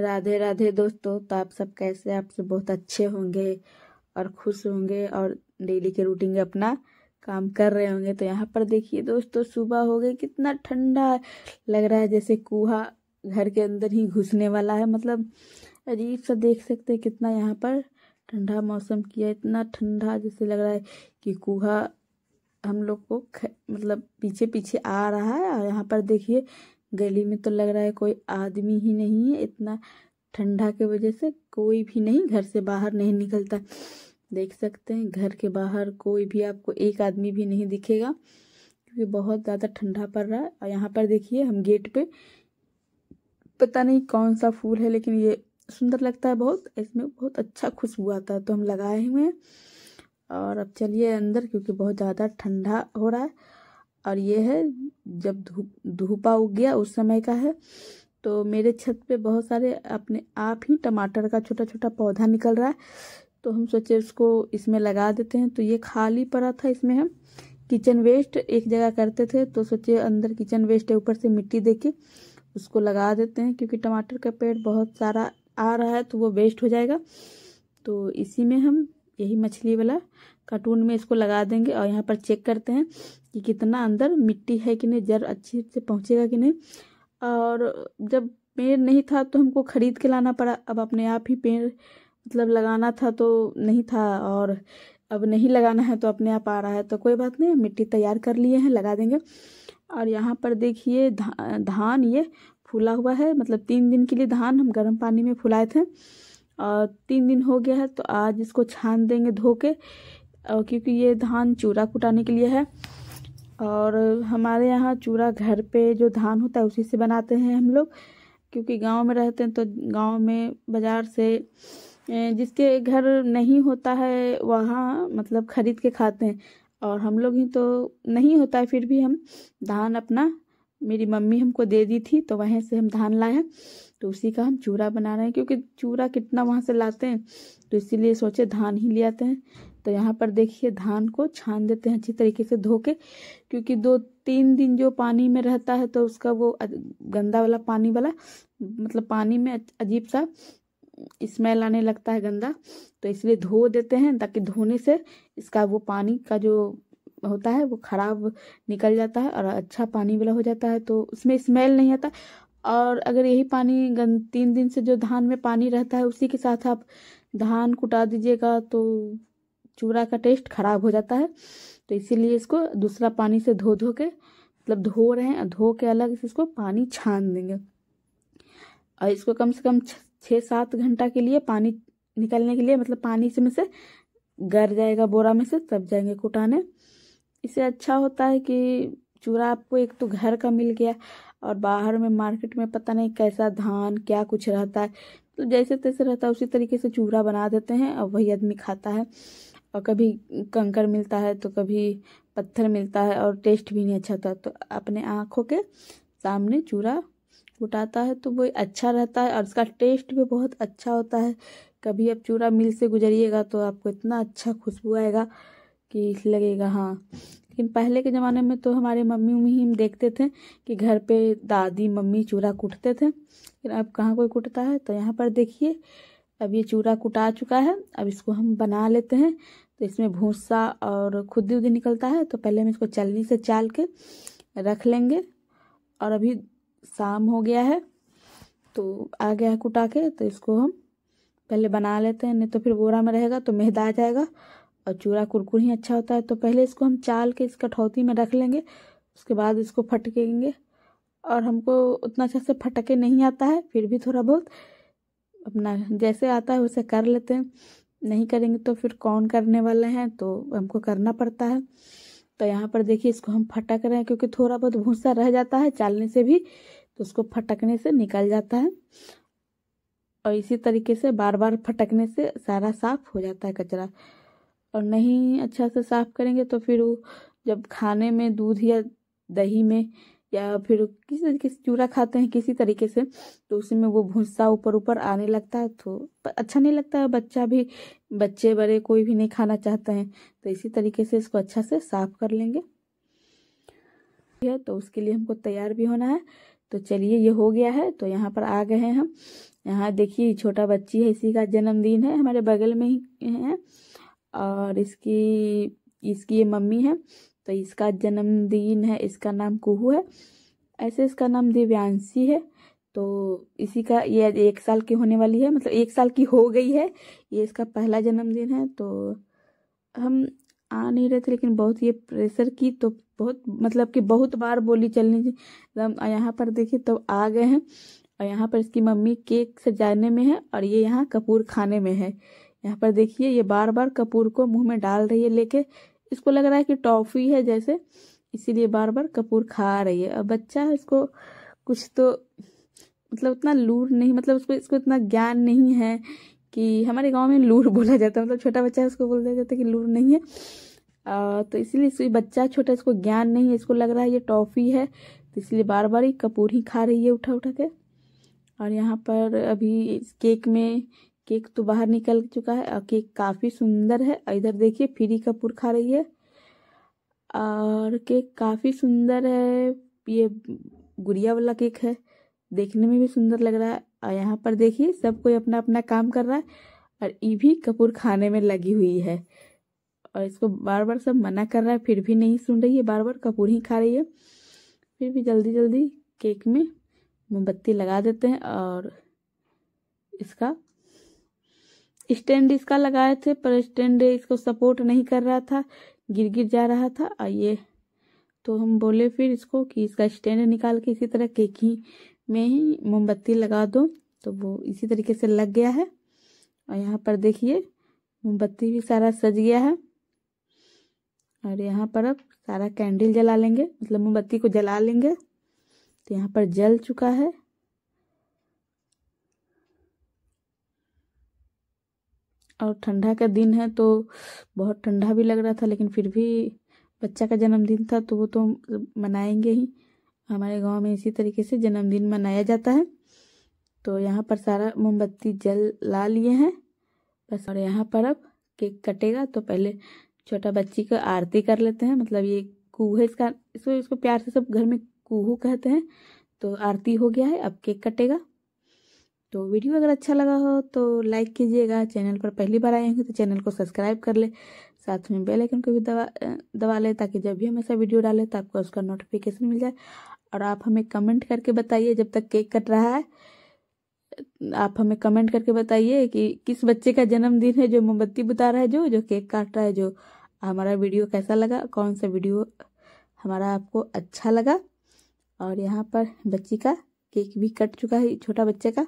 राधे राधे दोस्तों तो आप सब कैसे आप सब बहुत अच्छे होंगे और खुश होंगे और डेली के रूटीन में अपना काम कर रहे होंगे तो यहाँ पर देखिए दोस्तों सुबह हो गई कितना ठंडा लग रहा है जैसे कुहा घर के अंदर ही घुसने वाला है मतलब अजीब सा देख सकते हैं कितना यहाँ पर ठंडा मौसम किया इतना ठंडा जैसे लग रहा है कि कुहा हम लोग को मतलब पीछे पीछे आ रहा है और यहाँ पर देखिए गली में तो लग रहा है कोई आदमी ही नहीं है इतना ठंडा के वजह से कोई भी नहीं घर से बाहर नहीं निकलता देख सकते हैं घर के बाहर कोई भी आपको एक आदमी भी नहीं दिखेगा क्योंकि बहुत ज़्यादा ठंडा पड़ रहा है और यहाँ पर देखिए हम गेट पे पता नहीं कौन सा फूल है लेकिन ये सुंदर लगता है बहुत इसमें बहुत अच्छा खुशबू आता है तो हम लगाए हुए हैं और अब चलिए अंदर क्योंकि बहुत ज़्यादा ठंडा हो रहा है और ये है जब धूप धूपा उग गया उस समय का है तो मेरे छत पे बहुत सारे अपने आप ही टमाटर का छोटा छोटा पौधा निकल रहा है तो हम सोचे उसको इसमें लगा देते हैं तो ये खाली पड़ा था इसमें हम किचन वेस्ट एक जगह करते थे तो सोचे अंदर किचन वेस्ट है ऊपर से मिट्टी दे के उसको लगा देते हैं क्योंकि टमाटर का पेड़ बहुत सारा आ रहा है तो वो वेस्ट हो जाएगा तो इसी में हम यही मछली वाला कार्टून में इसको लगा देंगे और यहाँ पर चेक करते हैं कि कितना अंदर मिट्टी है कि नहीं जड़ अच्छे से पहुँचेगा कि नहीं और जब पेड़ नहीं था तो हमको ख़रीद के लाना पड़ा अब अपने आप ही पेड़ मतलब लगाना था तो नहीं था और अब नहीं लगाना है तो अपने आप आ रहा है तो कोई बात नहीं मिट्टी तैयार कर लिए हैं लगा देंगे और यहाँ पर देखिए धा, धान ये फूला हुआ है मतलब तीन दिन के लिए धान हम गर्म पानी में फुलाए थे और तीन दिन हो गया है तो आज इसको छान देंगे धो के और क्योंकि ये धान चूरा कुटाने के लिए है और हमारे यहाँ चूड़ा घर पे जो धान होता है उसी से बनाते हैं हम लोग क्योंकि गांव में रहते हैं तो गांव में बाज़ार से जिसके घर नहीं होता है वहाँ मतलब ख़रीद के खाते हैं और हम लोग ही तो नहीं होता है फिर भी हम धान अपना मेरी मम्मी हमको दे दी थी तो वहीं से हम धान लाए तो उसी का हम चूरा बना रहे हैं क्योंकि चूरा कितना वहाँ से लाते हैं तो इसीलिए सोचे धान ही ले आते हैं तो यहाँ पर देखिए धान को छान देते हैं अच्छी तरीके से धो के क्योंकि दो तीन दिन जो पानी में रहता है तो उसका वो गंदा वाला पानी वाला मतलब पानी में अजीब सा स्मेल आने लगता है गंदा तो इसलिए धो देते हैं ताकि धोने से इसका वो पानी का जो होता है वो ख़राब निकल जाता है और अच्छा पानी वाला हो जाता है तो उसमें स्मेल नहीं आता और अगर यही पानी गन तीन दिन से जो धान में पानी रहता है उसी के साथ आप धान कुटा दीजिएगा तो चूड़ा का टेस्ट ख़राब हो जाता है तो इसीलिए इसको दूसरा पानी से धो धो के मतलब धो रहे हैं धो के अलग से इसको पानी छान देंगे और इसको कम से कम छः सात घंटा के लिए पानी निकलने के लिए मतलब पानी से में से गर जाएगा बोरा में से तब जाएंगे कुटाने इससे अच्छा होता है कि चूरा आपको एक तो घर का मिल गया और बाहर में मार्केट में पता नहीं कैसा धान क्या कुछ रहता है तो जैसे तैसे रहता है उसी तरीके से चूरा बना देते हैं और वही आदमी खाता है और कभी कंकर मिलता है तो कभी पत्थर मिलता है और टेस्ट भी नहीं अच्छा होता तो अपने आँखों के सामने चूरा उठाता है तो वो अच्छा रहता है और उसका टेस्ट भी बहुत अच्छा होता है कभी आप चूरा मिल से गुजरिएगा तो आपको इतना अच्छा खुशबू आएगा कि लगेगा हाँ लेकिन पहले के ज़माने में तो हमारे मम्मी उम्मी हम देखते थे कि घर पे दादी मम्मी चूरा कूटते थे लेकिन अब कहाँ कोई कूटता है तो यहाँ पर देखिए अब ये चूरा कुटा चुका है अब इसको हम बना लेते हैं तो इसमें भूसा और खुदी उदी निकलता है तो पहले हम इसको चलनी से चाल के रख लेंगे और अभी शाम हो गया है तो आ गया है कुटा के तो इसको हम पहले बना लेते हैं नहीं तो फिर बोरा में रहेगा तो मेहदा आ जाएगा और चूड़ा कुरकुर ही अच्छा होता है तो पहले इसको हम चाल के इस कठौती में रख लेंगे उसके बाद इसको फटकेंगे और हमको उतना अच्छा से फटके नहीं आता है फिर भी थोड़ा बहुत अपना जैसे आता है वैसे कर लेते हैं नहीं करेंगे तो फिर कौन करने वाले हैं तो हमको करना पड़ता है तो यहाँ पर देखिए इसको हम फटक रहे हैं क्योंकि थोड़ा बहुत भूसा रह जाता है चालने से भी तो उसको फटकने से निकल जाता है और इसी तरीके से बार बार फटकने से सारा साफ हो जाता है कचरा और नहीं अच्छा से साफ़ करेंगे तो फिर वो जब खाने में दूध या दही में या फिर किसी तरीके से चूरा खाते हैं किसी तरीके से तो उसी में वो भूसा ऊपर ऊपर आने लगता है तो अच्छा नहीं लगता है बच्चा भी बच्चे बड़े कोई भी नहीं खाना चाहते हैं तो इसी तरीके से इसको अच्छा से साफ कर लेंगे है तो उसके लिए हमको तैयार भी होना है तो चलिए ये हो गया है तो यहाँ पर आ गए हैं हम यहाँ देखिए छोटा बच्ची है इसी का जन्मदिन है हमारे बगल में ही है और इसकी इसकी ये मम्मी है तो इसका जन्मदिन है इसका नाम कुहू है ऐसे इसका नाम दिव्यांशी है तो इसी का ये एक साल की होने वाली है मतलब एक साल की हो गई है ये इसका पहला जन्मदिन है तो हम आ नहीं रहे थे लेकिन बहुत ये प्रेशर की तो बहुत मतलब कि बहुत बार बोली चलने हम यहाँ पर देखिए तो आ गए हैं और यहाँ पर इसकी मम्मी केक सजाने में है और ये यहाँ कपूर खाने में है यहाँ पर देखिए ये बार बार कपूर को मुंह में डाल रही है लेके इसको लग रहा है कि टॉफी है जैसे इसीलिए बार बार कपूर खा रही है और बच्चा है इसको कुछ तो मतलब उतना लूर नहीं मतलब उसको इसको इतना ज्ञान नहीं है कि हमारे गांव में लूर बोला जाता है मतलब छोटा बच्चा है उसको बोल दिया जाता है कि लूर नहीं है आ, तो इसीलिए बच्चा छोटा इसको ज्ञान नहीं है इसको लग रहा है ये टॉफ़ी है तो इसलिए बार बार ही कपूर ही खा रही है उठा उठा के और यहाँ पर अभी केक में केक तो बाहर निकल चुका है और केक काफ़ी सुंदर है इधर देखिए फ्री कपूर खा रही है और केक काफ़ी सुंदर है ये गुड़िया वाला केक है देखने में भी सुंदर लग रहा है और यहाँ पर देखिए सब कोई अपना अपना काम कर रहा है और ये भी कपूर खाने में लगी हुई है और इसको बार बार सब मना कर रहा है फिर भी नहीं सुन रही है बार बार कपूर ही खा रही है फिर भी जल्दी जल्दी केक में मोमबत्ती लगा देते हैं और इसका स्टैंड इसका लगाए थे पर स्टैंड इसको सपोर्ट नहीं कर रहा था गिर गिर जा रहा था और ये तो हम बोले फिर इसको कि इसका स्टैंड निकाल के इसी तरह केकी में ही मोमबत्ती लगा दो तो वो इसी तरीके से लग गया है और यहाँ पर देखिए मोमबत्ती भी सारा सज गया है और यहाँ पर अब सारा कैंडल जला लेंगे मतलब मोमबत्ती को जला लेंगे तो यहाँ पर जल चुका है और ठंडा का दिन है तो बहुत ठंडा भी लग रहा था लेकिन फिर भी बच्चा का जन्मदिन था तो वो तो मनाएंगे ही हमारे गांव में इसी तरीके से जन्मदिन मनाया जाता है तो यहाँ पर सारा मोमबत्ती जल ला लिए हैं बस और यहाँ पर अब केक कटेगा तो पहले छोटा बच्ची का आरती कर लेते हैं मतलब ये कूह है इसका इसको इसको प्यार से सब घर में कुहू कहते हैं तो आरती हो गया है अब केक कटेगा तो वीडियो अगर अच्छा लगा हो तो लाइक कीजिएगा चैनल पर पहली बार आए होंगे तो चैनल को सब्सक्राइब कर ले साथ में बेल आइकन को भी दबा दबा ले ताकि जब भी हमेशा वीडियो डाले तो आपको उसका नोटिफिकेशन मिल जाए और आप हमें कमेंट करके बताइए जब तक केक कट रहा है आप हमें कमेंट करके बताइए कि किस बच्चे का जन्मदिन है जो मोमबत्ती बता रहा है जो जो केक काट रहा है जो हमारा वीडियो कैसा लगा कौन सा वीडियो हमारा आपको अच्छा लगा और यहाँ पर बच्ची का केक भी कट चुका है छोटा बच्चे का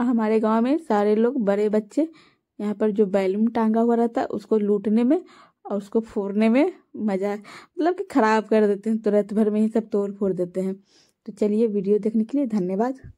हमारे गांव में सारे लोग बड़े बच्चे यहाँ पर जो बैलून टांगा हुआ रहता है उसको लूटने में और उसको फोड़ने में मजा मतलब कि खराब कर देते हैं तो रात भर में ही सब तोड़ फोड़ देते हैं तो चलिए वीडियो देखने के लिए धन्यवाद